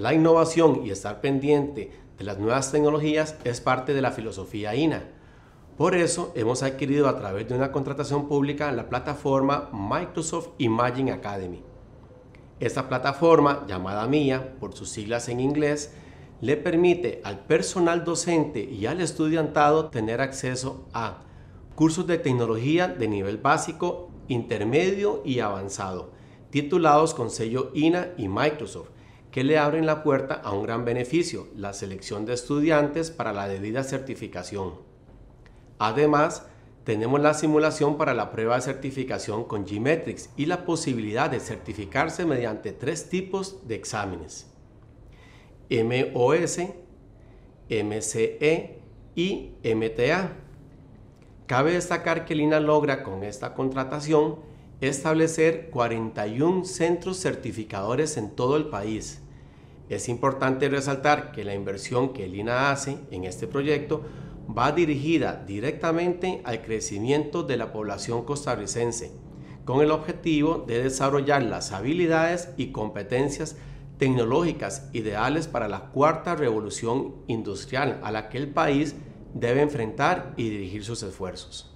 La innovación y estar pendiente de las nuevas tecnologías es parte de la filosofía INA. Por eso hemos adquirido a través de una contratación pública la plataforma Microsoft Imagine Academy. Esta plataforma, llamada MIA por sus siglas en inglés, le permite al personal docente y al estudiantado tener acceso a cursos de tecnología de nivel básico, intermedio y avanzado, titulados con sello INA y Microsoft, que le abren la puerta a un gran beneficio, la selección de estudiantes para la debida certificación. Además, tenemos la simulación para la prueba de certificación con Gmetrix y la posibilidad de certificarse mediante tres tipos de exámenes. MOS, MCE y MTA. Cabe destacar que Lina logra con esta contratación establecer 41 centros certificadores en todo el país. Es importante resaltar que la inversión que el INA hace en este proyecto va dirigida directamente al crecimiento de la población costarricense, con el objetivo de desarrollar las habilidades y competencias tecnológicas ideales para la cuarta revolución industrial a la que el país debe enfrentar y dirigir sus esfuerzos.